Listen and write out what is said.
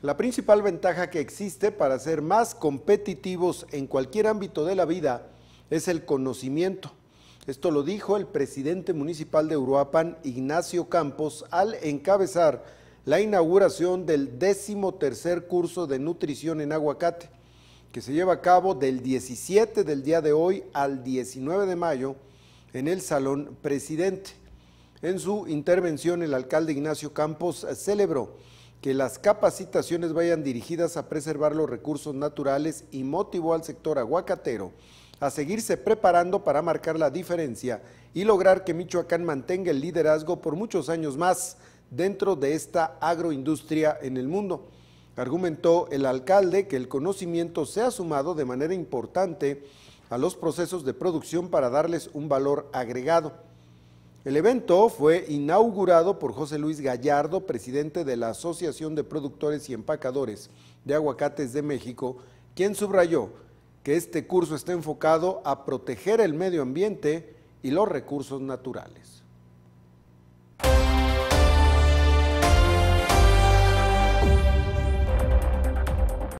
La principal ventaja que existe para ser más competitivos en cualquier ámbito de la vida es el conocimiento. Esto lo dijo el presidente municipal de Uruapan, Ignacio Campos, al encabezar la inauguración del décimo tercer curso de nutrición en aguacate, que se lleva a cabo del 17 del día de hoy al 19 de mayo en el Salón Presidente. En su intervención, el alcalde Ignacio Campos celebró que las capacitaciones vayan dirigidas a preservar los recursos naturales y motivó al sector aguacatero a seguirse preparando para marcar la diferencia y lograr que Michoacán mantenga el liderazgo por muchos años más dentro de esta agroindustria en el mundo. Argumentó el alcalde que el conocimiento se ha sumado de manera importante a los procesos de producción para darles un valor agregado. El evento fue inaugurado por José Luis Gallardo, presidente de la Asociación de Productores y Empacadores de Aguacates de México, quien subrayó que este curso está enfocado a proteger el medio ambiente y los recursos naturales.